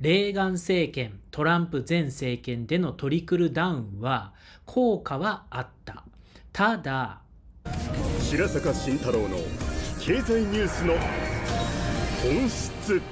レーガン政権、トランプ前政権でのトリクルダウンは効果はあった。ただ、白坂慎太郎の経済ニュースの本質。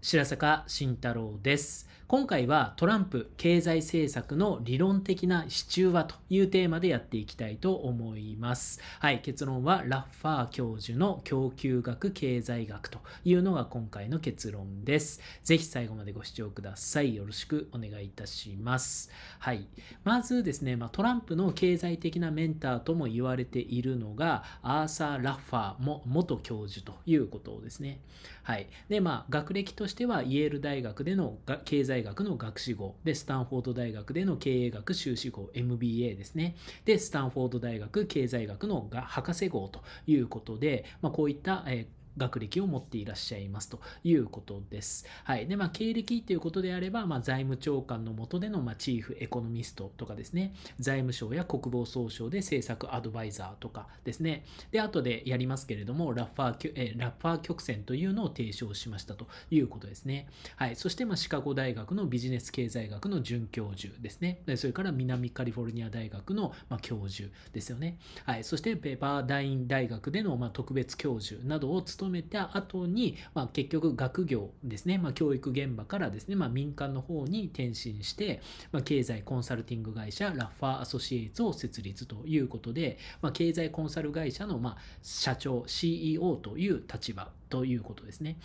白坂慎太郎です。今回はトランプ経済政策の理論的な支柱はというテーマでやっていきたいと思います。はい、結論はラッファー教授の供給学経済学というのが今回の結論です。ぜひ最後までご視聴ください。よろしくお願いいたします。はい。まずですね、まあ、トランプの経済的なメンターとも言われているのが、アーサー・ラッファーも元教授ということですね。はい。で、まあ、学歴としてはイェール大学での経済済学の学士号、で、スタンフォード大学での経営学修士号、MBA ですね。で、スタンフォード大学経済学の博士号ということで、まあ、こういった、えー学歴を持っていらっしゃいますということです。はい。で、まあ、経歴ということであれば、まあ、財務長官の下での、まあ、チーフエコノミストとかですね、財務省や国防総省で政策アドバイザーとかですね、で、後でやりますけれども、ラッファー、えラッファー曲線というのを提唱しましたということですね。はい。そして、まあ、シカゴ大学のビジネス経済学の准教授ですね。でそれから南カリフォルニア大学の、まあ、教授ですよね。はい。そして、ペーパーダイン大学での、まあ、特別教授などを務勤めた後に、まあ、結局学業ですね、まあ、教育現場からですね、まあ、民間の方に転身して、まあ、経済コンサルティング会社ラッファーアソシエイツを設立ということで、まあ、経済コンサル会社の、まあ、社長 CEO という立場ということですね。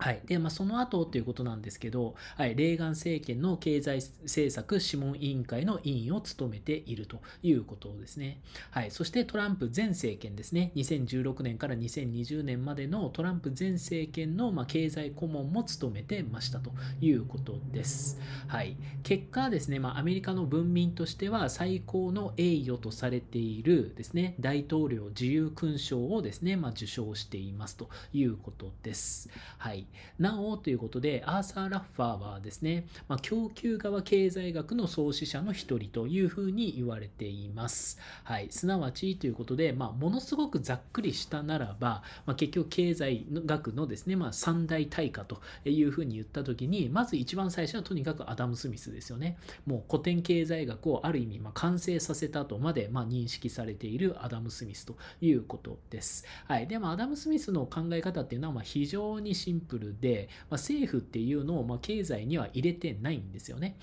はい。で、まあ、その後ということなんですけど、はい、レーガン政権の経済政策諮問委員会の委員を務めているということですね。はい。そしてトランプ前政権ですね。2016年から2020年までのトランプ前政権の、ま経済顧問も務めてましたということです。はい。結果ですね、まあ、アメリカの文民としては最高の栄誉とされているですね、大統領自由勲章をですね、まあ、受賞していますということです。はい。なおということで、アーサー・ラッファーはですね、まあ、供給側経済学の創始者の一人というふうに言われています。はい。すなわちということで、まあ、ものすごくざっくりしたならば、まあ、結局経済学のですね、まあ、三大対価というふうに言ったときに、まず一番最初はとにかくアダム・スミスですよね。もう古典経済学をある意味、まあ、完成させたとまで、まあ、認識されているアダム・スミスということです。はい。で、も、アダム・スミスの考え方っていうのは、まあ、非常にシンプルルで、まあ、政府っていうのをま経済には入れてないんですよね。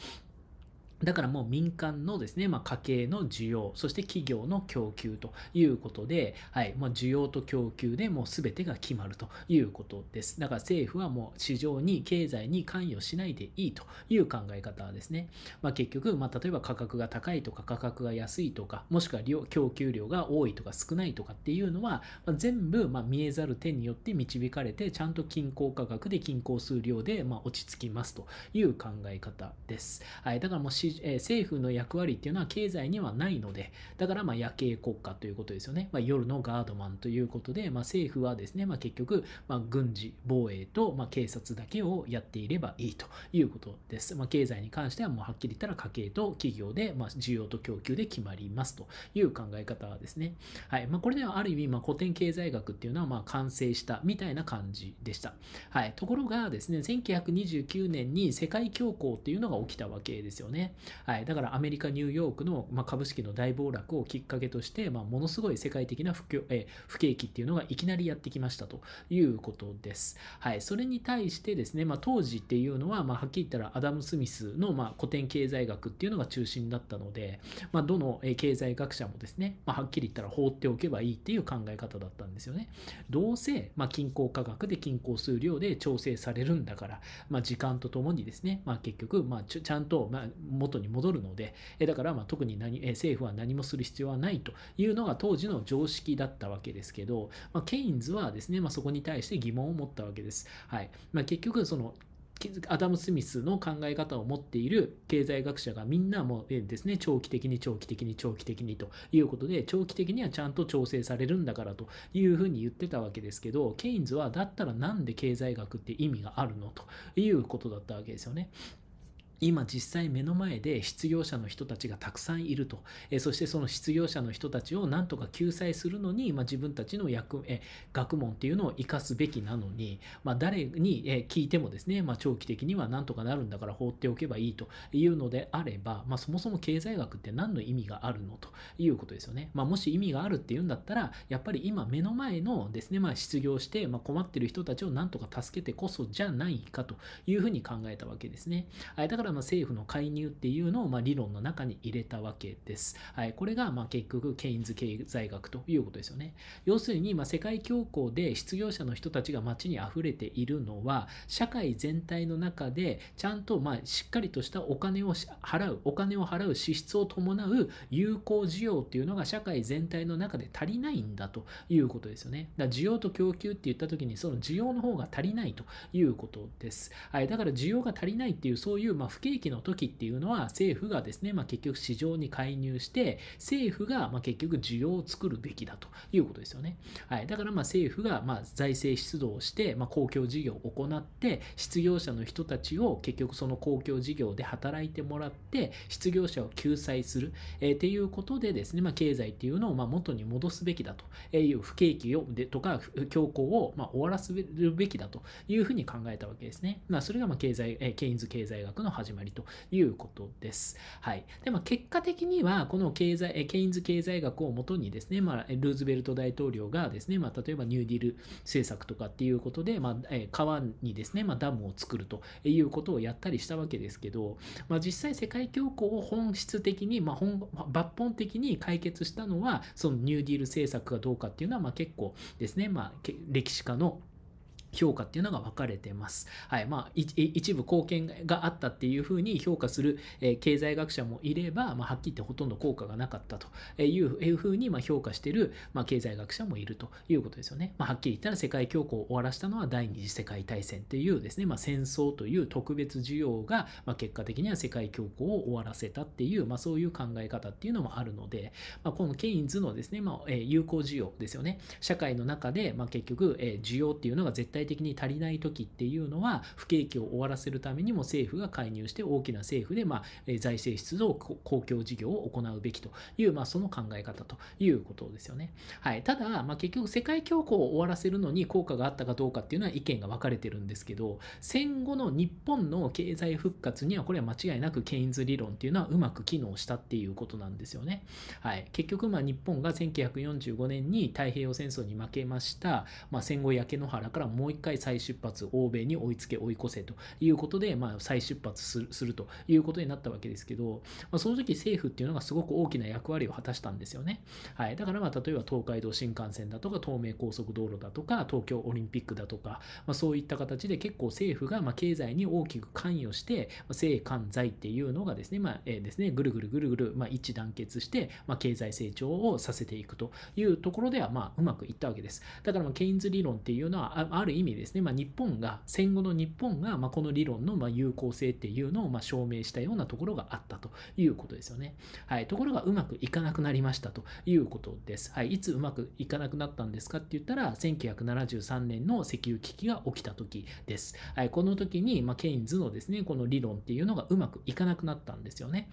だからもう民間のですね、まあ、家計の需要、そして企業の供給ということで、はい、まあ、需要と供給でもう全てが決まるということです。だから政府はもう市場に経済に関与しないでいいという考え方ですね。まあ、結局、まあ、例えば価格が高いとか価格が安いとか、もしくは量供給量が多いとか少ないとかっていうのは、まあ、全部、ま見えざる手によって導かれて、ちゃんと均衡価格で均衡数量で、ま落ち着きますという考え方です。はい、だからえ政府の役割っていうのは経済にはないので、だからまあ夜景国家ということですよね。まあ、夜のガードマンということで、まあ、政府はですね、まあ、結局、ま軍事、防衛と、ま警察だけをやっていればいいということです。ま経済に関してはもうはっきり言ったら家計と企業で、ま需要と供給で決まりますという考え方ですね。はいまこれではある意味、ま古典経済学っていうのはま完成したみたいな感じでした。はい、ところがですね、1929年に世界恐慌っていうのが起きたわけですよね。はい。だからアメリカ・ニューヨークの、まあ、株式の大暴落をきっかけとして、まあ、ものすごい世界的な不況、え不景気っていうのがいきなりやってきましたということです。はい。それに対してですね、まあ、当時っていうのは、まあ、はっきり言ったらアダム・スミスの、まあ、古典経済学っていうのが中心だったので、まあ、どの経済学者もですね、まあ、はっきり言ったら放っておけばいいっていう考え方だったんですよね。どうせ、まあ、均衡価格で均衡数量で調整されるんだから、まあ、時間とともにですね、まあ、結局、まあ、ちゃんと、まあ、元に戻るので、えだからま特に何、え政府は何もする必要はないというのが当時の常識だったわけですけど、まあ、ケインズはですね、まあ、そこに対して疑問を持ったわけです。はいまあ、結局そのアダム・スミスの考え方を持っている経済学者がみんなもですね、長期的に長期的に長期的にということで、長期的にはちゃんと調整されるんだからというふうに言ってたわけですけど、ケインズはだったらなんで経済学って意味があるのということだったわけですよね。今実際目の前で失業者の人たちがたくさんいると、えそしてその失業者の人たちをなんとか救済するのに、まあ、自分たちの役え学問っていうのを生かすべきなのに、まあ、誰にえ聞いてもですね、まあ、長期的にはなんとかなるんだから放っておけばいいというのであれば、まそもそも経済学って何の意味があるのということですよね、まもし意味があるっていうんだったらやっぱり今目の前のですね、まあ、失業して、ま困ってる人たちをなんとか助けてこそじゃないかというふうに考えたわけですね。だからからの政府の介入っていうのをま理論の中に入れたわけです。はい、これがま結局ケインズ経済学ということですよね。要するにま世界恐慌で失業者の人たちが街に溢れているのは社会全体の中でちゃんとましっかりとしたお金を払うお金を払う支出を伴う有効需要っていうのが社会全体の中で足りないんだということですよね。だから需要と供給って言った時にその需要の方が足りないということです。はい、だから需要が足りないっていうそういうまあ不景気の時っていうのは政府がですね、まあ、結局市場に介入して政府がま結局需要を作るべきだということですよね、はい、だからまあ政府がま財政出動して、ま公共事業を行って失業者の人たちを結局その公共事業で働いてもらって失業者を救済する、えー、っていうことでですね、まあ、経済っていうのをま元に戻すべきだという不景気をでとか恐慌をま終わらせるべきだというふうに考えたわけですね、まあ、それがま経済、えケインズ経済学の始始まりということです。はい。で、まあ、結果的には、この経済、ケインズ経済学をもとにですね、まあ、ルーズベルト大統領がですね、まあ、例えばニューディール政策とかっていうことで、まあ、え川にですね、まあ、ダムを作るということをやったりしたわけですけど、まあ、実際世界恐慌を本質的に、まあ本、抜本的に解決したのは、そのニューディール政策かどうかっていうのは、まあ、結構ですね、まあ、歴史家の評価っていうのが分かれてます。はい。まあ、一部貢献があったっていうふうに評価する、え経済学者もいれば、まあ、はっきり言ってほとんど効果がなかったというふうに、ま評価してる、まあ、経済学者もいるということですよね。まあ、はっきり言ったら世界恐慌を終わらしたのは第二次世界大戦というですね、まあ、戦争という特別需要が、ま結果的には世界恐慌を終わらせたっていう、まあ、そういう考え方っていうのもあるので、まあ、このケインズのですね、まあ、有効需要ですよね。社会の中で、ま結局、え需要っていうのが絶対的に足りない時っていうのは不景気を終わらせるためにも政府が介入して大きな政府で、まあ、財政出動公共事業を行うべきという、まあ、その考え方ということですよね。はい、ただ、まあ、結局世界恐慌を終わらせるのに効果があったかどうかっていうのは意見が分かれてるんですけど戦後の日本の経済復活にはこれは間違いなくケインズ理論っていうのはうまく機能したっていうことなんですよね。はい、結局まあ日本が1945年に太平洋戦争に負けました、まあ、戦後焼け野原からももう一回再出発、欧米に追いつけ追い越せということで、まあ、再出発するということになったわけですけど、まあ、その時政府っていうのがすごく大きな役割を果たしたんですよね。はい、だからまあ例えば東海道新幹線だとか東名高速道路だとか東京オリンピックだとか、まあ、そういった形で結構政府がま経済に大きく関与して、ま政官財っていうのがですね,、まあ、えー、ですねぐるぐるぐるぐる、ま一致団結して、ま経済成長をさせていくというところではまうまくいったわけです。だからまケインズ理論っていうのはある意味ですね、まあ、日本が戦後の日本が、まこの理論のま有効性っていうのをま証明したようなところがあったということですよね、はい、ところがうまくいかなくなりましたということです、はい、いつうまくいかなくなったんですかって言ったら1973年の石油危機が起きた時です、はい、この時にまケインズのですねこの理論っていうのがうまくいかなくなったんですよね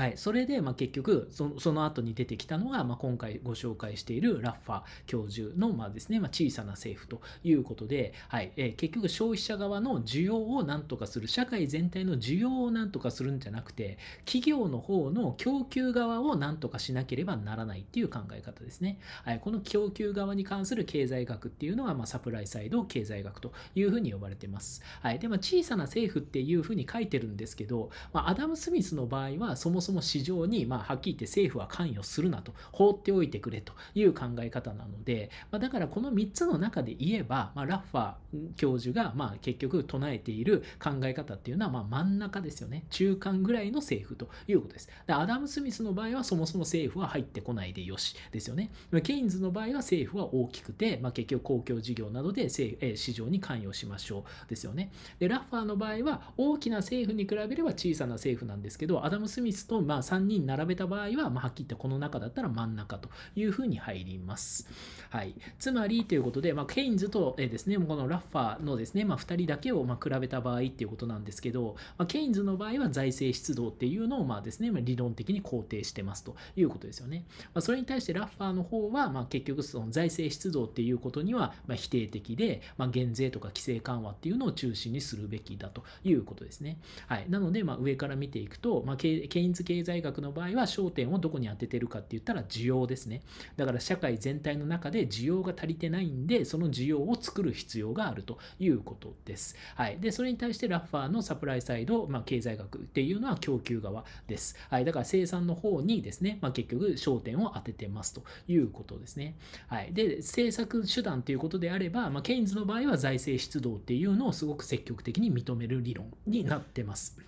はい、それで、まあ、結局そその後に出てきたのが、まあ、今回ご紹介しているラッファ教授の、まあですねまあ、小さな政府ということで、はいえー、結局消費者側の需要をなんとかする社会全体の需要をなんとかするんじゃなくて企業の方の供給側をなんとかしなければならないっていう考え方ですね、はい、この供給側に関する経済学っていうのが、まあ、サプライサイド経済学というふうに呼ばれてます、はい、で、まあ、小さな政府っていうふうに書いてるんですけど、まあ、アダム・スミスの場合はそもそもその市場に、まあ、はっきり言って政府は関与するなと、放っておいてくれという考え方なので、まあ、だからこの3つの中で言えば、まあ、ラッファー教授が、まあ、結局唱えている考え方っていうのは、まあ、真ん中ですよね。中間ぐらいの政府ということです。でアダム・スミスの場合は、そもそも政府は入ってこないでよしですよね。ケインズの場合は政府は大きくて、まあ、結局公共事業などで市場に関与しましょうですよね。で、ラッファーの場合は大きな政府に比べれば小さな政府なんですけど、アダム・スミスと、まあ、3人並べた場合は、まあ、はっきり言ってこの中だったら真ん中というふうに入ります。はい、つまりということで、まあ、ケインズとですね、このラッファのですね、まあ、2人だけをま比べた場合っていうことなんですけど、まあ、ケインズの場合は財政出動っていうのをまあですね、ま理論的に肯定してますということですよね。まあ、それに対してラッファーの方は、まあ、結局その財政出動っていうことにはま否定的で、まあ、減税とか規制緩和っていうのを中心にするべきだということですね。はい、なので、ま上から見ていくと、まあ、ケインズ経済学の場合は焦点をどこに当ててるかって言ったら需要ですね。だから社会全体の中で需要が足りてないんで、その需要を作る必要があるということです。はい。で、それに対してラッファーのサプライサイド、まあ、経済学っていうのは供給側です。はい。だから生産の方にですね、まあ、結局焦点を当ててますということですね。はい。で、政策手段ということであれば、まあ、ケインズの場合は財政出動っていうのをすごく積極的に認める理論になってます。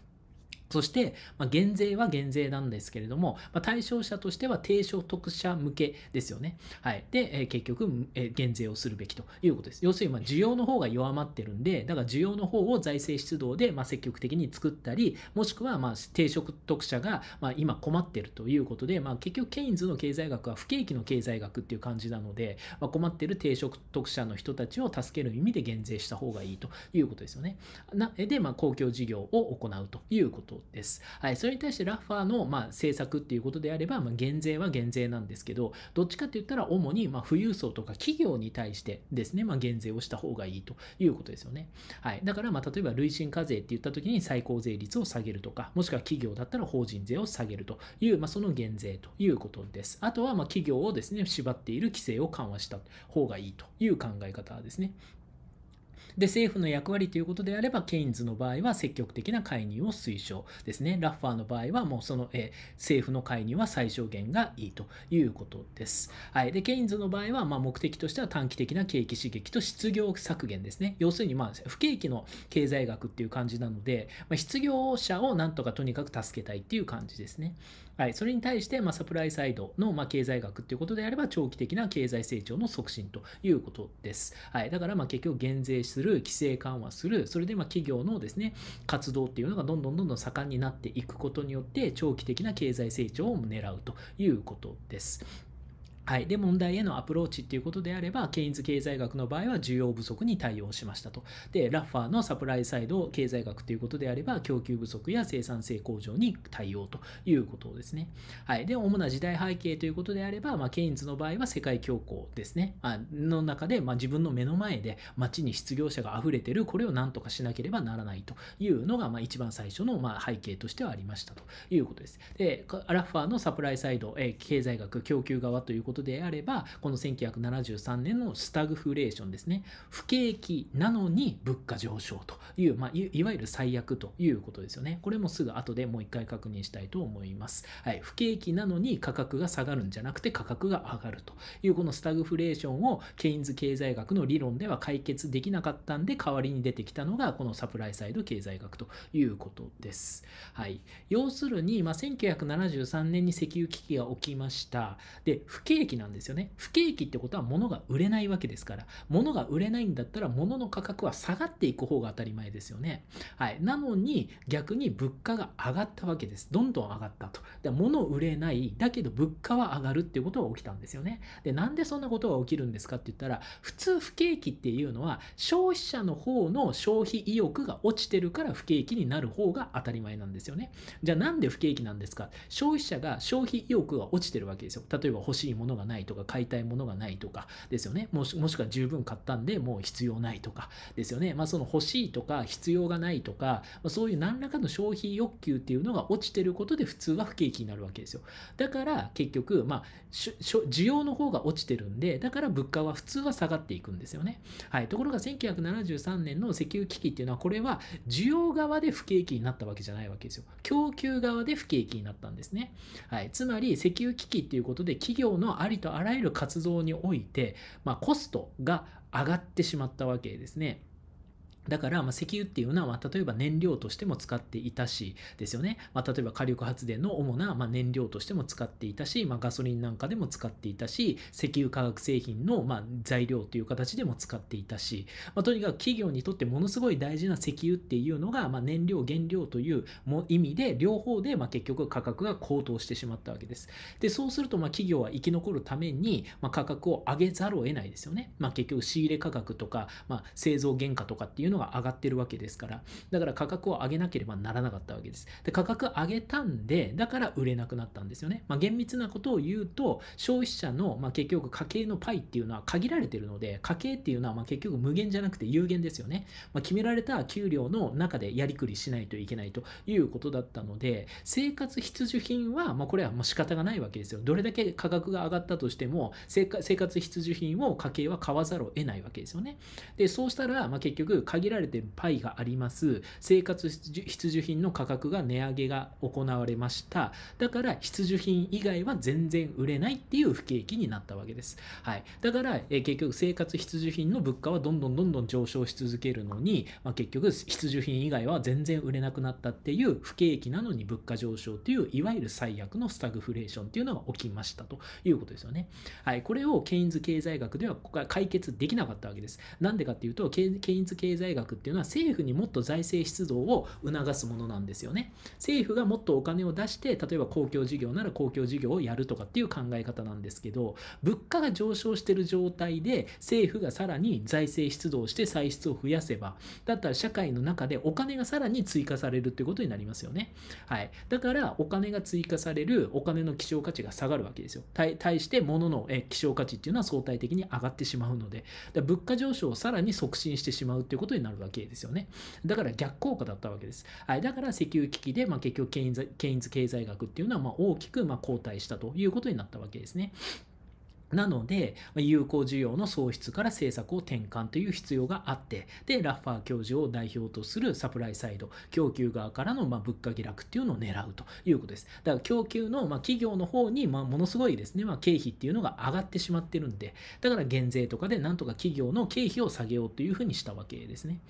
そして、まあ、減税は減税なんですけれども、まあ、対象者としては低所得者向けですよね。はい。で、えー、結局、えー、減税をするべきということです。要するに、まあ、需要の方が弱まってるんで、だから需要の方を財政出動で、まあ、積極的に作ったり、もしくは、まあ、低所得者が、まあ、今困ってるということで、まあ、結局、ケインズの経済学は不景気の経済学っていう感じなので、まあ、困ってる低所得者の人たちを助ける意味で減税した方がいいということですよね。なで、まあ、公共事業を行うということです。はい、それに対してラッファーの、まあ、政策っていうことであれば、まあ、減税は減税なんですけど、どっちかって言ったら主に、まあ、富裕層とか企業に対してですね、まあ、減税をした方がいいということですよね。はい、だから、まあ、例えば累進課税って言った時に最高税率を下げるとか、もしくは企業だったら法人税を下げるという、まあ、その減税ということです。あとは、まあ、企業をですね、縛っている規制を緩和した方がいいという考え方ですね。で、政府の役割ということであれば、ケインズの場合は積極的な介入を推奨ですね。ラッファーの場合は、もうその、え政府の介入は最小限がいいということです。はい。で、ケインズの場合は、ま目的としては短期的な景気刺激と失業削減ですね。要するに、ま不景気の経済学っていう感じなので、ま失業者をなんとかとにかく助けたいっていう感じですね。はい、それに対して、まあ、サプライサイドの、まあ、経済学ということであれば、長期的な経済成長の促進ということです。はい、だから、まあ、結局、減税する、規制緩和する、それで、まあ、企業のですね、活動っていうのがどんどんどんどん盛んになっていくことによって、長期的な経済成長を狙うということです。はい、で問題へのアプローチっていうことであれば、ケインズ経済学の場合は需要不足に対応しましたと。で、ラッファーのサプライサイド経済学ということであれば、供給不足や生産性向上に対応ということですね。はい、で、主な時代背景ということであれば、まあ、ケインズの場合は世界恐慌ですね。あの中で、まあ、自分の目の前で街に失業者が溢れてる、これを何とかしなければならないというのが、まあ、一番最初の、まあ、背景としてはありましたということです。で、ラッファーのサプライサイド、え経済学、供給側ということことであれば、この1973年のスタグフレーションですね。不景気なのに物価上昇という、まあ、いわゆる最悪ということですよね。これもすぐ後でもう一回確認したいと思います。はい。不景気なのに価格が下がるんじゃなくて価格が上がるという、このスタグフレーションをケインズ経済学の理論では解決できなかったんで、代わりに出てきたのが、このサプライサイド経済学ということです。はい。要するに、まあ、1973年に石油危機が起きました。で、不景景気なんですよね。不景気ってことは物が売れないわけですから、物が売れないんだったら物の価格は下がっていく方が当たり前ですよね。はい。なのに逆に物価が上がったわけです。どんどん上がったと。で物売れない、だけど物価は上がるっていうことが起きたんですよね。で、なんでそんなことが起きるんですかって言ったら、普通不景気っていうのは消費者の方の消費意欲が落ちてるから不景気になる方が当たり前なんですよね。じゃあなんで不景気なんですか消費者が消費意欲が落ちてるわけですよ。例えば欲しいもののがないとか、買いたいものがないとかですよね。もしもしくは十分買ったんで、もう必要ないとかですよね。まあ、その欲しいとか、必要がないとか、まあ、そういう何らかの消費欲求っていうのが落ちてることで、普通は不景気になるわけですよ。だから結局、まあ、需要の方が落ちてるんで、だから物価は普通は下がっていくんですよね。はい。ところが1973年の石油危機っていうのは、これは需要側で不景気になったわけじゃないわけですよ。供給側で不景気になったんですね。はい。つまり、石油危機っていうことで企業のありとあらゆる活動において、まあ、コストが上がってしまったわけですね。だから、ま石油っていうのは、ま例えば燃料としても使っていたし、ですよね。ま例えば火力発電の主な、ま燃料としても使っていたし、まガソリンなんかでも使っていたし、石油化学製品の、ま材料という形でも使っていたし、まとにかく企業にとってものすごい大事な石油っていうのが、ま燃料、原料というも意味で、両方で、ま結局価格が高騰してしまったわけです。で、そうすると、ま企業は生き残るために、ま価格を上げざるを得ないですよね。ま結局仕入れ価格とか、ま製造原価とかっていうのが上がってるわけですから、だから価格を上げなければならなかったわけです。で、価格上げたんで、だから売れなくなったんですよね。まあ、厳密なことを言うと、消費者の、まあ、結局家計のパイっていうのは限られてるので、家計っていうのはまあ結局無限じゃなくて有限ですよね。まあ、決められた給料の中でやりくりしないといけないということだったので、生活必需品は、まあ、これはもう仕方がないわけですよ。どれだけ価格が上がったとしても、生活必需品を家計は買わざるを得ないわけですよね。で、そうしたら、まあ、結局、限られているパイがあります生活必需品の価格が値上げが行われましただから必需品以外は全然売れないっていう不景気になったわけです、はい、だから、えー、結局生活必需品の物価はどんどんどんどん上昇し続けるのに、まあ、結局必需品以外は全然売れなくなったっていう不景気なのに物価上昇といういわゆる最悪のスタグフレーションというのが起きましたということですよね、はい、これをケインズ経済学では解決できなかったわけですなんでかっていうとケインズ経済学っていうのは政府にもっと財政出動を促すものなんですよね政府がもっとお金を出して例えば公共事業なら公共事業をやるとかっていう考え方なんですけど物価が上昇してる状態で政府がさらに財政出動して歳出を増やせばだったら社会の中でお金がさらに追加されるっていうことになりますよねはいだからお金が追加されるお金の希少価値が下がるわけですよ対して物の希少価値っていうのは相対的に上がってしまうので物価上昇をさらに促進してしまうっていうことにになるわけですよね。だから逆効果だったわけです。はい、だから石油危機で、まあ、結局ケインズ、ケインズ経済学っていうのはま大きくま後退したということになったわけですね。なので、有効需要の創出から政策を転換という必要があって、で、ラッファー教授を代表とするサプライサイド、供給側からのま物価下落っていうのを狙うということです。だから供給のま企業の方にまものすごいですね、まあ、経費っていうのが上がってしまってるんで、だから減税とかでなんとか企業の経費を下げようというふうにしたわけですね。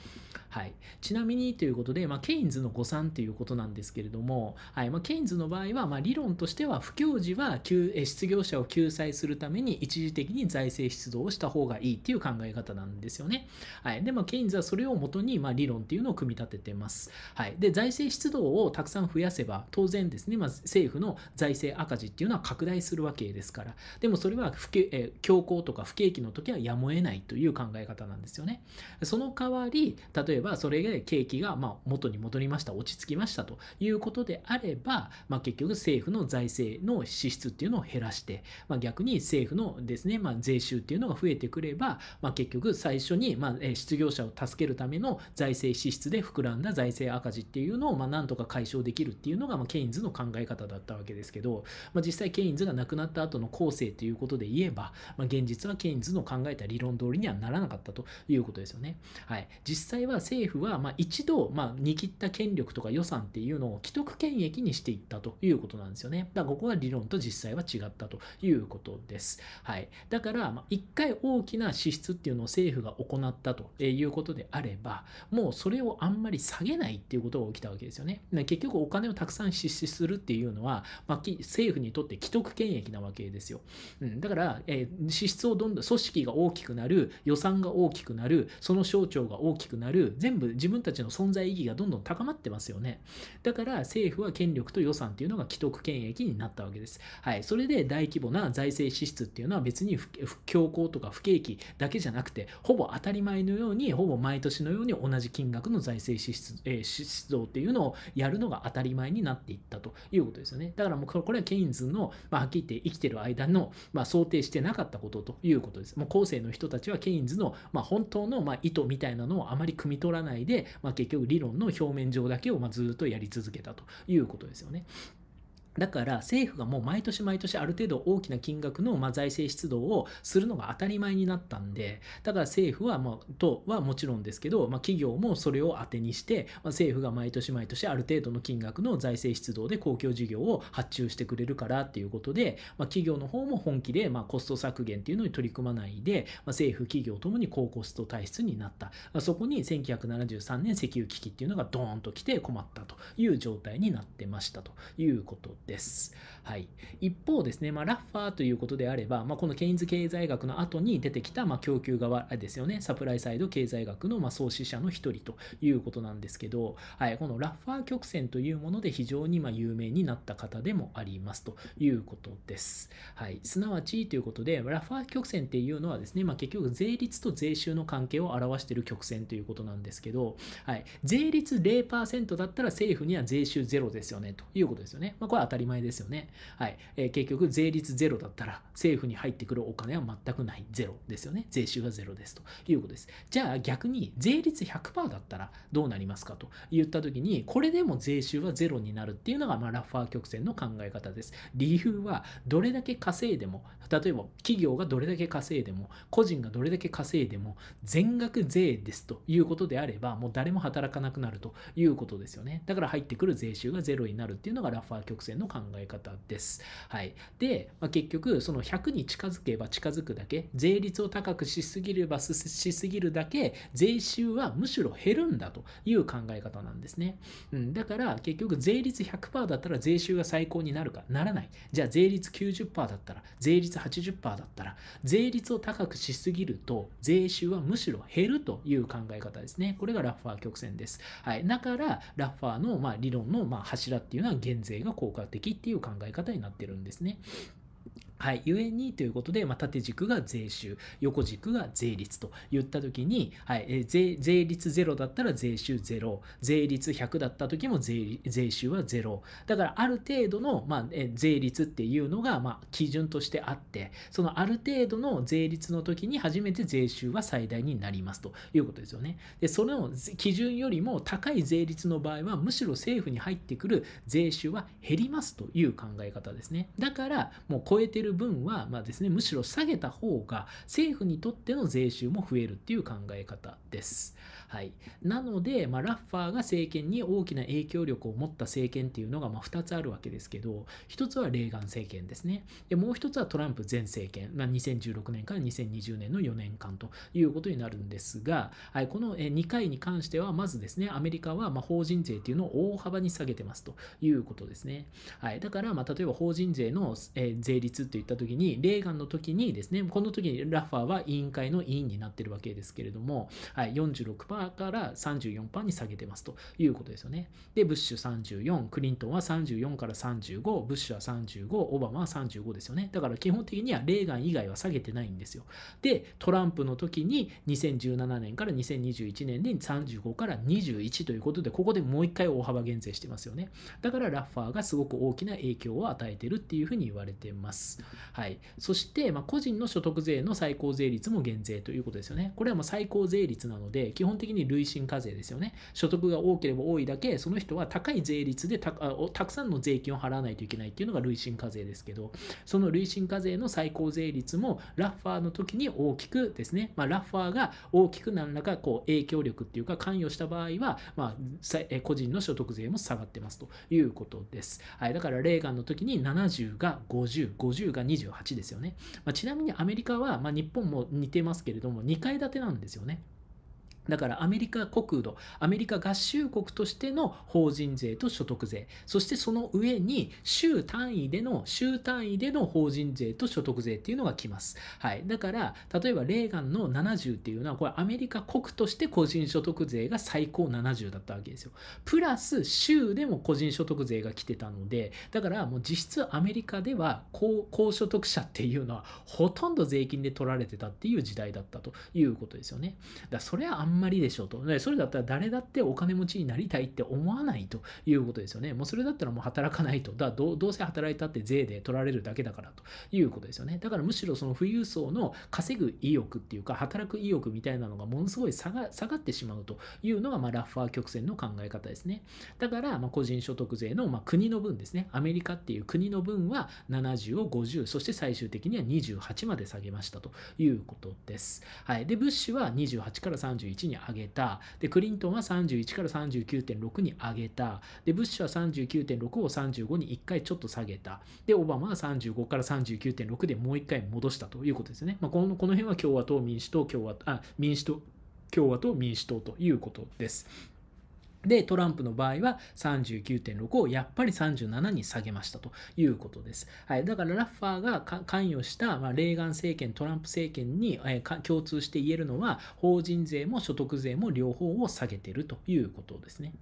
はい。ちなみにということで、まあ、ケインズの誤算ということなんですけれども、はい。まあ、ケインズの場合は、ま理論としては、不況時は失業者を救済するためにに一時的に財政出動をした方がいいっていう考え方なんですよね。はい。で、まあ、ケインズはそれをもとに、まあ、理論っていうのを組み立ててます。はい。で、財政出動をたくさん増やせば、当然ですね、まあ、政府の財政赤字っていうのは拡大するわけですから。でもそれは不景、え強行とか不景気の時はやむを得ないという考え方なんですよね。その代わり、例えばそれで景気が、ま元に戻りました、落ち着きましたということであれば、まあ、結局政府の財政の支出っていうのを減らして、まあ、逆に政府ののですね、まあ、税収っていうのが増えてくれば、まあ、結局最初に、まあ、失業者を助けるための財政支出で膨らんだ財政赤字っていうのを、まあ、なんとか解消できるっていうのが、まあ、ケインズの考え方だったわけですけど、まあ、実際ケインズが亡くなった後の後世ということで言えば、まあ、現実はケインズの考えた理論通りにはならなかったということですよね。はい、実際は政府は、まあ、一度、まあ、切った権力とか予算っていうのを既得権益にしていったということなんですよね。だからここが理論と実際は違ったということです。はい。だから、まあ、一回大きな支出っていうのを政府が行ったということであれば、もうそれをあんまり下げないっていうことが起きたわけですよね。結局お金をたくさん支出するっていうのは、まあ、政府にとって既得権益なわけですよ。うん、だから、えー、支出をどんどん組織が大きくなる、予算が大きくなる、その省庁が大きくなる、全部自分たちの存在意義がどんどん高まってますよね。だから政府は権力と予算っていうのが既得権益になったわけです。はい。それで大規模な財政支出っていうのは別に不況行とか不景気だけじゃなくてほぼ当たり前のようにほぼ毎年のように同じ金額の財政支出,、えー、出動っていうのをやるのが当たり前になっていったということですよねだからもうこれはケインズの、まあ、はっきり言って生きてる間の、まあ、想定してなかったことということですもう後世の人たちはケインズの、まあ、本当の、まあ、意図みたいなのをあまり汲み取らないで、まあ、結局理論の表面上だけを、まあ、ずっとやり続けたということですよね。だから政府がもう毎年毎年ある程度大きな金額の財政出動をするのが当たり前になったんで、だから政府は、とはもちろんですけど、まあ、企業もそれを当てにして、まあ、政府が毎年毎年ある程度の金額の財政出動で公共事業を発注してくれるからっていうことで、まあ、企業の方も本気で、まあ、コスト削減っていうのに取り組まないで、まあ、政府、企業ともに高コスト体質になった。まあ、そこに1973年石油危機っていうのがドーンと来て困ったという状態になってましたということです。はい、一方ですね、まあ、ラッファーということであれば、まあ、このケインズ経済学の後に出てきた、まあ、供給側ですよね、サプライサイド経済学の、ま創始者の一人ということなんですけど、はい、このラッファー曲線というもので非常に、ま有名になった方でもありますということです。はい、すなわちということで、ラッファー曲線っていうのはですね、ま結局税率と税収の関係を表している曲線ということなんですけど、はい、税率0%だったら政府には税収ゼロですよねということですよね。まこれはたり前ですよね。はい。えー、結局、税率ゼロだったら、政府に入ってくるお金は全くない。ゼロですよね。税収はゼロですということです。じゃあ逆に、税率100%だったらどうなりますかと言った時に、これでも税収はゼロになるっていうのが、まあ、ラファー曲線の考え方です。理由は、どれだけ稼いでも、例えば企業がどれだけ稼いでも、個人がどれだけ稼いでも、全額税ですということであれば、もう誰も働かなくなるということですよね。だから入ってくる税収がゼロになるっていうのがラッファー曲線のの考え方です。はい、で、まあ、結局その100に近づけば近づくだけ税率を高くしすぎればしすぎるだけ税収はむしろ減るんだという考え方なんですね。うん、だから結局税率100%だったら税収が最高になるかならない。じゃあ税率90%だったら税率80%だったら税率を高くしすぎると税収はむしろ減るという考え方ですね。これがラッファー曲線です。はい、だからラッファーのま理論のま柱っていうのは減税が効果的っていう考え方になってるんですね。はい、ゆえにということで、まあ、縦軸が税収、横軸が税率といったときに、はいえ税、税率0だったら税収0、税率100だった時も税税収は0。だからある程度の、まあ、え税率っていうのが、まあ、基準としてあって、そのある程度の税率の時に初めて税収は最大になりますということですよね。で、その基準よりも高い税率の場合は、むしろ政府に入ってくる税収は減りますという考え方ですね。だから、もう超えてる分は、まあですね、むしろ下げた方が政府にとっての税収も増えるっていう考え方です。はい、なので、まあ、ラッファーが政権に大きな影響力を持った政権っていうのが、まあ、2つあるわけですけど1つはレーガン政権ですねでもう1つはトランプ前政権、まあ、2016年から2020年の4年間ということになるんですが、はい、この2回に関してはまずですねアメリカはま法人税っていうのを大幅に下げてますということですね、はい、だからま例えば法人税の、え税率といった時にレーガンの時にですねこの時にラッファーは委員会の委員になってるわけですけれども、はい、46% 7%から34%に下げてますということですよね。で、ブッシュ34、クリントンは34から35、ブッシュは35、オバマは35ですよね。だから基本的にはレーガン以外は下げてないんですよ。で、トランプの時に2017年から2021年で35から21ということで、ここでもう1回大幅減税してますよね。だからラッファーがすごく大きな影響を与えてるっていうふうに言われてます。はい。そして、まあ、個人の所得税の最高税率も減税ということですよね。これはもう最高税率なので、基本的に累進課税ですよね。所得が多ければ多いだけ、その人は高い税率でたくさんの税金を払わないといけないっていうのが累進課税ですけど、その累進課税の最高税率もラッファーの時に大きくですね、まあ、ラッファーが大きく何らかこう影響力っていうか関与した場合は、まあ、個人の所得税も下がってますということです。はい、だからレーガンの時に70が50、50が28ですよね。まあ、ちなみにアメリカは、まあ、日本も似てますけれども、2階建てなんですよね。だからアメリカ国土、アメリカ合衆国としての法人税と所得税、そしてその上に州単位での、州単位での法人税と所得税っていうのが来ます。はい。だから、例えばレーガンの70っていうのは、これアメリカ国として個人所得税が最高70だったわけですよ。プラス州でも個人所得税が来てたので、だからもう実質アメリカでは高高所得者っていうのはほとんど税金で取られてたっていう時代だったということですよね。だそれはんまりでしょうと。それだったら誰だってお金持ちになりたいって思わないということですよね。もうそれだったらもう働かないと。だどどうせ働いたって税で取られるだけだからということですよね。だからむしろその富裕層の稼ぐ意欲っていうか、働く意欲みたいなのがものすごい下がってしまうというのが、まあ、ラッファー曲線の考え方ですね。だから、まあ、個人所得税の、まあ、国の分ですね。アメリカっていう国の分は70を50、そして最終的には28まで下げましたということです。はい。で、ブッシュは28から31 31に上げたでクリントンは31から39.6に上げたでブッシュは39.6を35に1回ちょっと下げたでオバマは35から39.6でもう1回戻したということですね、まあ、このこの辺は共和党民主党共和あ民主党共和党民主党ということです。で、トランプの場合は39.6をやっぱり37に下げましたということです。はい。だからラッファーが関与した、まあ、レーガン政権、トランプ政権に、えー、共通して言えるのは、法人税も所得税も両方を下げてるということですね。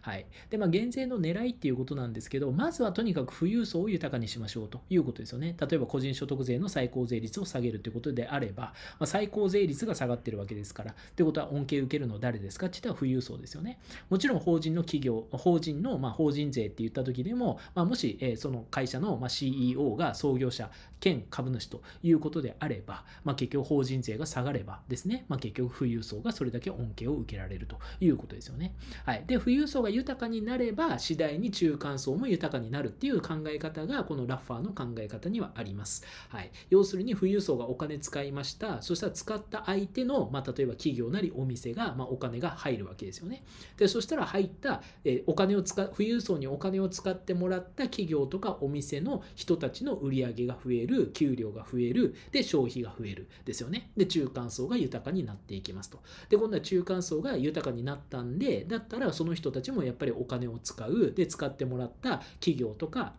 はい。で、まあ、減税の狙いっていうことなんですけど、まずはとにかく富裕層を豊かにしましょうということですよね。例えば個人所得税の最高税率を下げるということであれば、まあ、最高税率が下がってるわけですから、ということは恩恵を受けるの誰ですかって言ったら富裕層ですよね。もちろんろん法人の企業、法人の、ま法人税って言った時でも、まあ、もし、えその会社の、ま CEO が創業者兼株主ということであれば、まあ、結局法人税が下がればですね、まあ、結局富裕層がそれだけ恩恵を受けられるということですよね。はい、で富裕層が豊かになれば次第に中間層も豊かになるっていう考え方がこのラッファーの考え方にはあります。はい、要するに富裕層がお金使いましたそしたら使った相手の、まあ、例えば企業なりお店が、まあ、お金が入るわけですよね。でそしたら入った、えお金を使富裕層にお金を使ってもらった企業とかお店の人たちの売り上げが増えるる、給料が増える、で、消費が増える、ですよね。で、中間層が豊かになっていきますと。で、今度は中間層が豊かになったんで、だったらその人たちもやっぱりお金を使う、で、使ってもらった企業とか、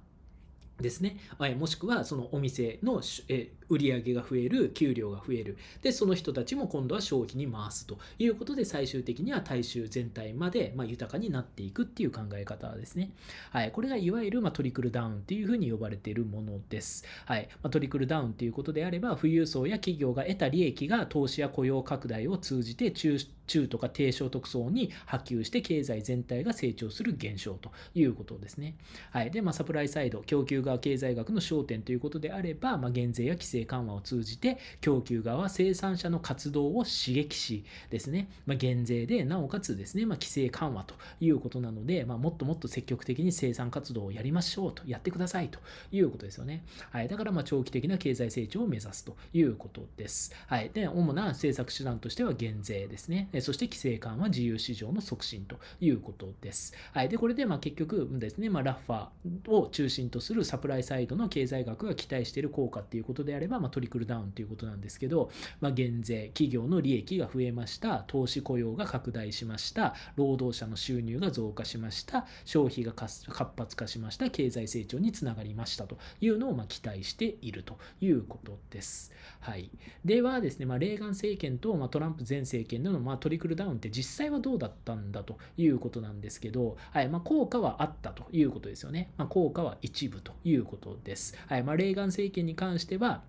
ですね、もしくはそのお店の、え売り上げが増える、給料が増える。で、その人たちも今度は消費に回すということで、最終的には大衆全体まで、ま豊かになっていくっていう考え方ですね。はい。これがいわゆる、まトリクルダウンっていうふうに呼ばれているものです。はい。まトリクルダウンっていうことであれば、富裕層や企業が得た利益が投資や雇用拡大を通じて中、中とか低所得層に波及して経済全体が成長する現象ということですね。はい。で、まあ、サプライサイド、供給側経済学の焦点ということであれば、まあ、減税や規制緩和を通じて供給側生産者の活動を刺激しですね、まあ、減税でなおかつですね、まあ、規制緩和ということなので、まあ、もっともっと積極的に生産活動をやりましょうとやってくださいということですよね、はい、だからま長期的な経済成長を目指すということです、はい、で主な政策手段としては減税ですねそして規制緩和自由市場の促進ということです、はい、でこれでま結局ですね、まラッファーを中心とするサプライサイドの経済学が期待している効果っていうことであればば、まあ、トリクルダウンということなんですけど、まあ、減税、企業の利益が増えました、投資雇用が拡大しました、労働者の収入が増加しました、消費が活発化しました、経済成長につながりましたというのをま期待しているということです。はい、ではですね、まあ、レーガン政権とまトランプ前政権でのまトリクルダウンって実際はどうだったんだということなんですけど、はいまあ、効果はあったということですよね。まあ、効果は一部ということです。はいまレーガン政権に関しては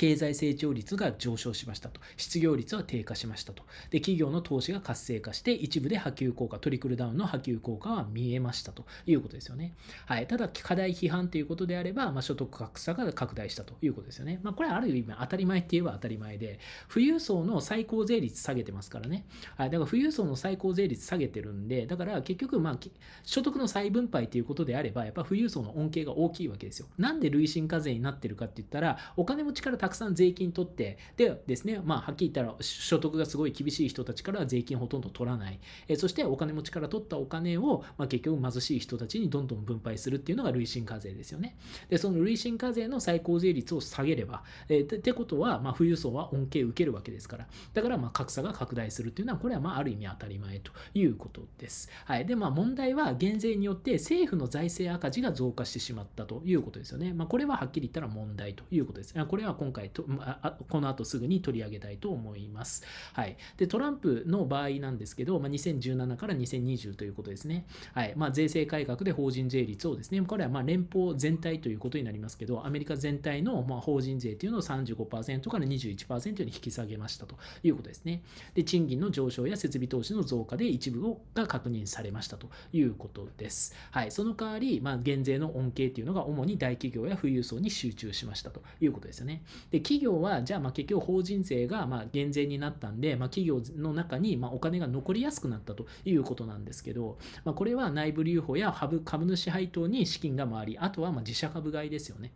経済成長率が上昇しましたと、失業率は低下しましたと、で企業の投資が活性化して、一部で波及効果、トリクルダウンの波及効果は見えましたということですよね。はい、ただ、課題批判ということであれば、まあ、所得格差が拡大したということですよね。まあ、これはある意味当たり前って言えば当たり前で、富裕層の最高税率下げてますからね。はい、だから富裕層の最高税率下げてるんで、だから結局、まあ、所得の再分配ということであれば、やっぱ富裕層の恩恵が大きいわけですよ。なんで累進課税になってるかって言ったら、お金も力くさん税金取って、でですね、まあ、はっきり言ったら、所得がすごい厳しい人たちからは税金ほとんど取らない。えそして、お金持ちから取ったお金を、まあ、結局貧しい人たちにどんどん分配するっていうのが累進課税ですよね。で、その累進課税の最高税率を下げれば、えー、ってことは、まあ、富裕層は恩恵を受けるわけですから、だから、まあ、格差が拡大するっていうのは、これは、まあ、ある意味当たり前ということです。はい。で、まあ、問題は、減税によって政府の財政赤字が増加してしまったということですよね。まあ、これははっきり言ったら問題ということです。これは今回回と、まこの後すぐに取り上げたいと思います。はい、でトランプの場合なんですけど、まあ、2017から2020ということですね。はいまあ、税制改革で法人税率をですね、これはま連邦全体ということになりますけど、アメリカ全体のま法人税というのを35%から21%に引き下げましたということですね。で賃金の上昇や設備投資の増加で一部をが確認されましたということです。はい、その代わり、まあ、減税の恩恵というのが主に大企業や富裕層に集中しましたということですよね。で企業はじゃあまあ結局法人税がまあ減税になったんで、まあ、企業の中にまあお金が残りやすくなったということなんですけど、まあ、これは内部留保や株株主配当に資金が回りあとはまあ自社株買いですよね。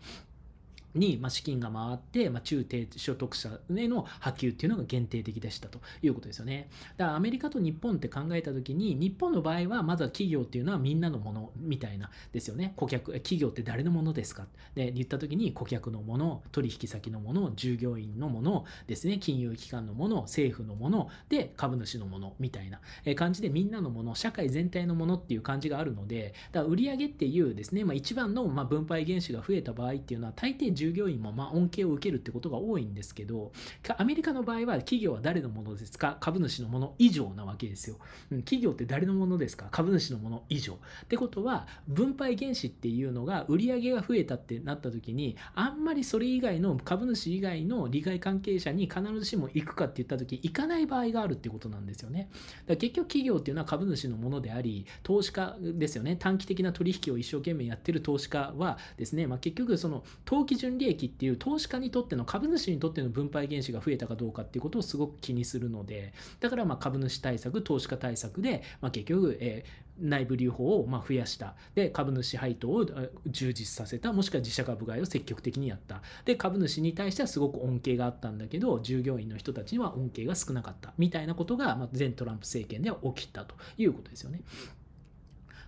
に、ま資金が回って、ま中低所得者への波及っていうのが限定的でしたということですよね。だからアメリカと日本って考えた時に、日本の場合はまずは企業っていうのはみんなのものみたいなですよね。顧客、企業って誰のものですかで言った時に顧客のもの、取引先のもの、従業員のものですね、金融機関のもの、政府のもの、で、株主のものみたいな感じでみんなのもの、社会全体のものっていう感じがあるので、だから売上っていうですね、まあ、一番のま分配原資が増えた場合っていうのは大抵従業員もま恩恵を受けるってことが多いんですけどアメリカの場合は企業は誰のものですか株主のもの以上なわけですよ、うん、企業って誰のものですか株主のもの以上ってことは分配原資っていうのが売り上げが増えたってなった時にあんまりそれ以外の株主以外の利害関係者に必ずしも行くかって言った時行かない場合があるってことなんですよねだから結局企業っていうのは株主のものであり投資家ですよね短期的な取引を一生懸命やってる投資家はですね、まあ、結局その投機利益っていう投資家にとっての株主にとっての分配原資が増えたかどうかっていうことをすごく気にするので、だからま株主対策、投資家対策で、まあ、結局、えー、内部留保をま増やした。で、株主配当を充実させた。もしくは自社株買いを積極的にやった。で、株主に対してはすごく恩恵があったんだけど、従業員の人たちには恩恵が少なかった。みたいなことが、ま前トランプ政権では起きたということですよね。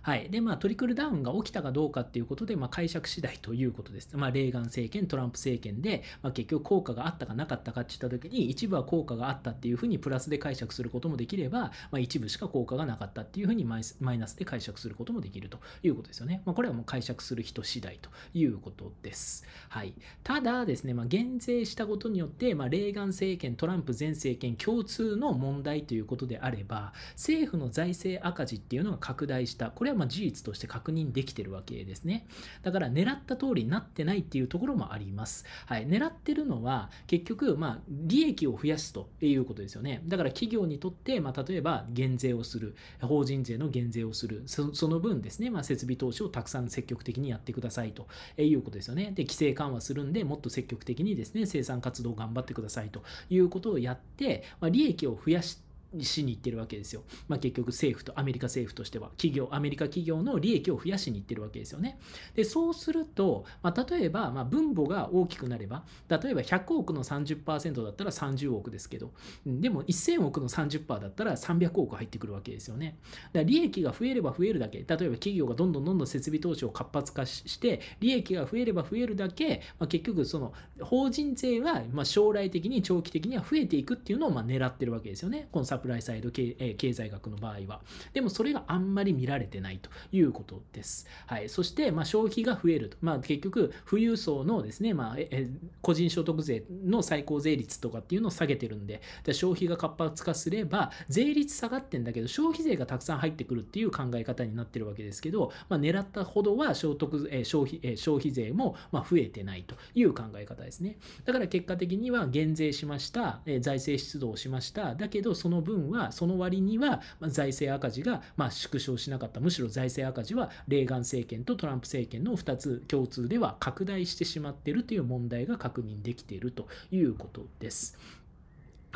はい。で、まあ、トリクルダウンが起きたかどうかっていうことで、まあ、解釈次第ということです。まあ、レーガン政権、トランプ政権で、まあ、結局効果があったかなかったかって言った時に、一部は効果があったっていうふうにプラスで解釈することもできれば、まあ、一部しか効果がなかったっていうふうにマイナスで解釈することもできるということですよね。まあ、これはもう解釈する人次第ということです。はい。ただですね、まあ、減税したことによって、まあ、レーガン政権、トランプ前政権共通の問題ということであれば、政府の財政赤字っていうのが拡大した。これはまあ、事実として確認できてるわけですね。だから狙った通りになってないっていうところもあります。はい、狙ってるのは結局、まあ、利益を増やすということですよね。だから企業にとって、まあ、例えば減税をする、法人税の減税をする、その分ですね、まあ、設備投資をたくさん積極的にやってくださいということですよね。で、規制緩和するんで、もっと積極的にですね、生産活動を頑張ってくださいということをやって、まあ、利益を増やして、しに行ってるわけですよ。まあ、結局政府とアメリカ政府としては企業アメリカ企業の利益を増やしに行ってるわけですよね。でそうすると、まあ、例えば、まあ、分母が大きくなれば例えば100億の30%だったら30億ですけどでも1000億の30%だったら300億入ってくるわけですよね。だから利益が増えれば増えるだけ例えば企業がどんどんどんどん設備投資を活発化して利益が増えれば増えるだけ、まあ、結局その法人税はま将来的に長期的には増えていくっていうのをま狙ってるわけですよね。このサプライサイド経,、え経済学の場合は。でもそれがあんまり見られてないということです。はい、そして、ま消費が増えると。まあ、結局、富裕層のですね、まあ、え個人所得税の最高税率とかっていうのを下げてるんで、消費が活発化すれば、税率下がってんだけど、消費税がたくさん入ってくるっていう考え方になってるわけですけど、まあ、狙ったほどは所得、え消費、え消費税もま増えてないという考え方ですね。だから結果的には減税しました、え財政出動しました、だけどその分は、その割には、財政赤字が、ま縮小しなかった。むしろ財政赤字は、レーガン政権とトランプ政権の2つ共通では拡大してしまっているという問題が確認できているということです。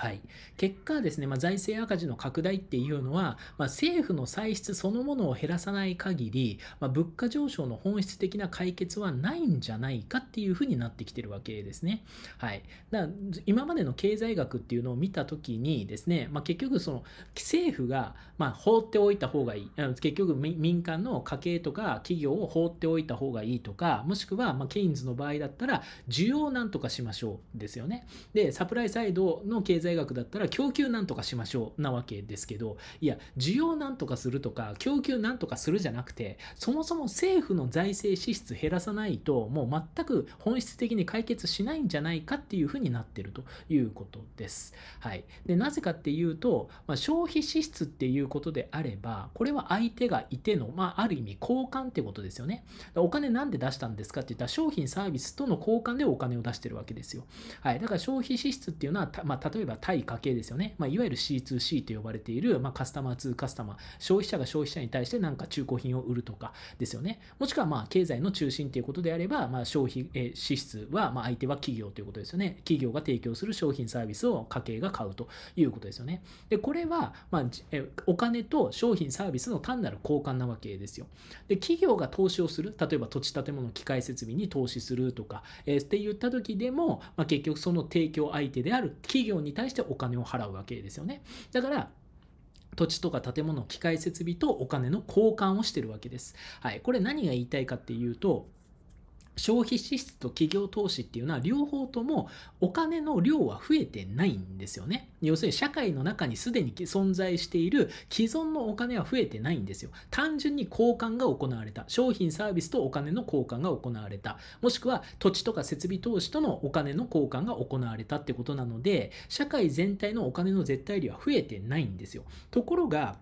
はい、結果ですね、まあ、財政赤字の拡大っていうのは、まあ、政府の歳出そのものを減らさない限り、まあ、物価上昇の本質的な解決はないんじゃないかっていうふうになってきてるわけですね。はい、だ今までの経済学っていうのを見た時にですね、ま結局その政府が、ま放っておいた方がいい結局民間の家計とか企業を放っておいた方がいいとかもしくは、まケインズの場合だったら需要をなんとかしましょうですよね。でサプライサイドの経済大学だったら供給なんとかしましょうなわけですけど、いや、需要なんとかするとか、供給なんとかするじゃなくて、そもそも政府の財政支出減らさないと、もう全く本質的に解決しないんじゃないかっていうふうになってるということです。はい。で、なぜかっていうと、まあ、消費支出っていうことであれば、これは相手がいての、まあ、ある意味交換ってことですよね。お金なんで出したんですかって言ったら、商品サービスとの交換でお金を出してるわけですよ。はい。だから消費支出っていうのは、まあ、例えばば対家系ですよね。まあ、いわゆる C2C と呼ばれている、まあ、カスタマー2カスタマー、消費者が消費者に対してなんか中古品を売るとかですよね。もしくは、まあ、経済の中心ということであれば、まあ、消費、え支出は、まあ、相手は企業ということですよね。企業が提供する商品サービスを家計が買うということですよね。で、これは、まあ、えお金と商品サービスの単なる交換なわけですよ。で、企業が投資をする、例えば土地建物機械設備に投資するとか、えー、って言った時でも、まあ、結局その提供相手である企業に対対してお金を払うわけですよね。だから、土地とか建物、機械設備とお金の交換をしてるわけです。はい。これ何が言いたいかっていうと、消費支出と企業投資っていうのは両方ともお金の量は増えてないんですよね。要するに社会の中にすでに存在している既存のお金は増えてないんですよ。単純に交換が行われた。商品サービスとお金の交換が行われた。もしくは土地とか設備投資とのお金の交換が行われたってことなので、社会全体のお金の絶対量は増えてないんですよ。ところが、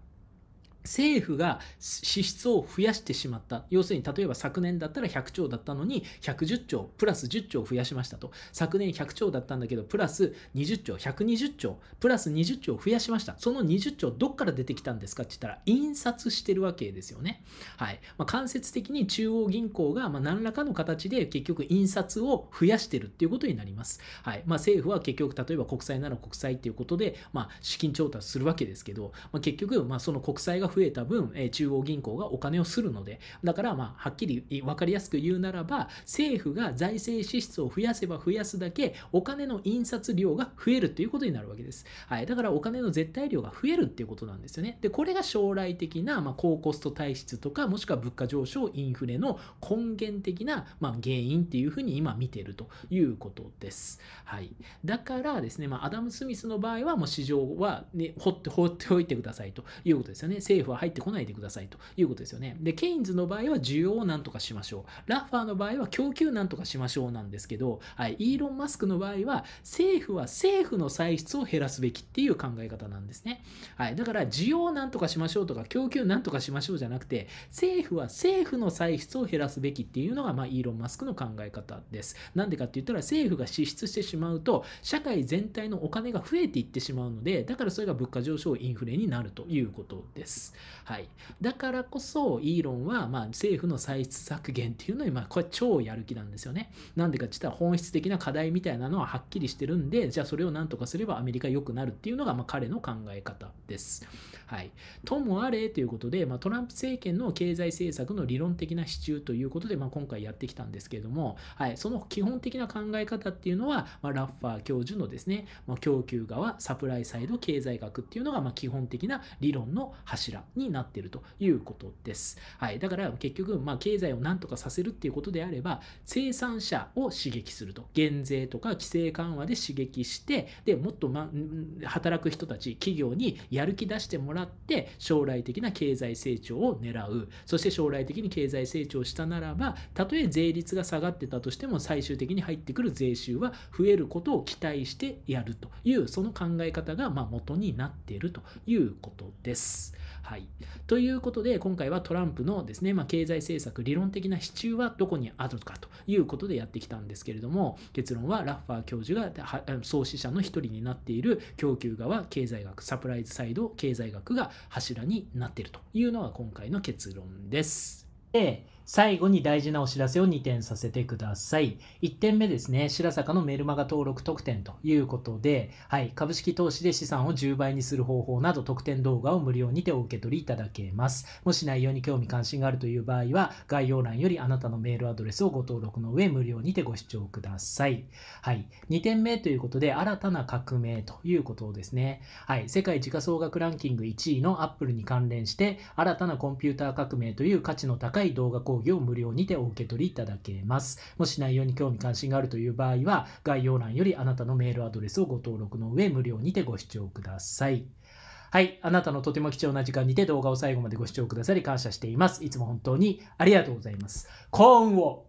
政府が支出を増やしてしまった。要するに、例えば昨年だったら100兆だったのに、110兆、プラス10兆増やしましたと。昨年100兆だったんだけど、プラス20兆、120兆、プラス20兆増やしました。その20兆どっから出てきたんですかって言ったら、印刷してるわけですよね。はい。まあ、間接的に中央銀行が、ま何らかの形で結局印刷を増やしてるっていうことになります。はい。まあ、政府は結局、例えば国債なら国債っていうことで、まあ、資金調達するわけですけど、まあ、結局、まあ、その国債が増増えた分、え中央銀行がお金をするので、だからまあ、はっきり分かりやすく言うならば、政府が財政支出を増やせば増やすだけ、お金の印刷量が増えるっていうことになるわけです。はい。だからお金の絶対量が増えるっていうことなんですよね。で、これが将来的な、まあ、高コスト体質とか、もしくは物価上昇、インフレの根源的な、まあ、原因っていうふうに今見てるということです。はい。だからですね、まあ、アダム・スミスの場合は、もう市場は、ね、放って、放っておいてくださいということですよね。政府は入ってこないでくださいということですよね。で、ケインズの場合は需要をなんとかしましょう。ラッファーの場合は供給なんとかしましょうなんですけど、はい、イーロン・マスクの場合は政府は政府の歳出を減らすべきっていう考え方なんですね。はい、だから需要をなんとかしましょうとか供給なんとかしましょうじゃなくて、政府は政府の歳出を減らすべきっていうのが、まあ、イーロン・マスクの考え方です。なんでかって言ったら政府が支出してしまうと、社会全体のお金が増えていってしまうので、だからそれが物価上昇インフレになるということです。。はい。だからこそ、イーロンは、まあ、政府の歳出削減っていうのに、まあ、これ超やる気なんですよね。なんでかって言ったら本質的な課題みたいなのははっきりしてるんで、じゃあそれをなんとかすればアメリカ良くなるっていうのが、まあ、彼の考え方です。はい。ともあれということで、まあ、トランプ政権の経済政策の理論的な支柱ということで、まあ、今回やってきたんですけれども、はい。その基本的な考え方っていうのは、まあ、ラッファー教授のですね、まあ、供給側、サプライサイド経済学っていうのが、まあ、基本的な理論の柱になっているということです。はい、だから結局、まあ、経済をなんとかさせるっていうことであれば、生産者を刺激すると。減税とか規制緩和で刺激して、で、もっと、ま、働く人たち、企業にやる気出してもらって、将来的な経済成長を狙う。そして将来的に経済成長したならば、たとえ税率が下がってたとしても、最終的に入ってくる税収は増えることを期待してやるという、その考え方が、ま元になっているということです。はい。ということで、今回はトランプのですね、まあ、経済政策、理論的な支柱はどこにあるのかということでやってきたんですけれども、結論はラッファー教授が創始者の一人になっている供給側、経済学、サプライズサイド、経済学が柱になっているというのが今回の結論です。で、最後に大事なお知らせを2点させてください。1点目ですね、白坂のメルマガ登録特典ということで、はい、株式投資で資産を10倍にする方法など特典動画を無料にてお受け取りいただけます。もし内容に興味関心があるという場合は、概要欄よりあなたのメールアドレスをご登録の上、無料にてご視聴ください。はい、2点目ということで、新たな革命ということですね。はい、世界時価総額ランキング1位の Apple に関連して、新たなコンピューター革命という価値の高い動画講講義を無料にてお受け取りいただけます。もし内容に興味関心があるという場合は、概要欄よりあなたのメールアドレスをご登録の上、無料にてご視聴ください。はい。あなたのとても貴重な時間にて動画を最後までご視聴くださり感謝しています。いつも本当にありがとうございます。幸運を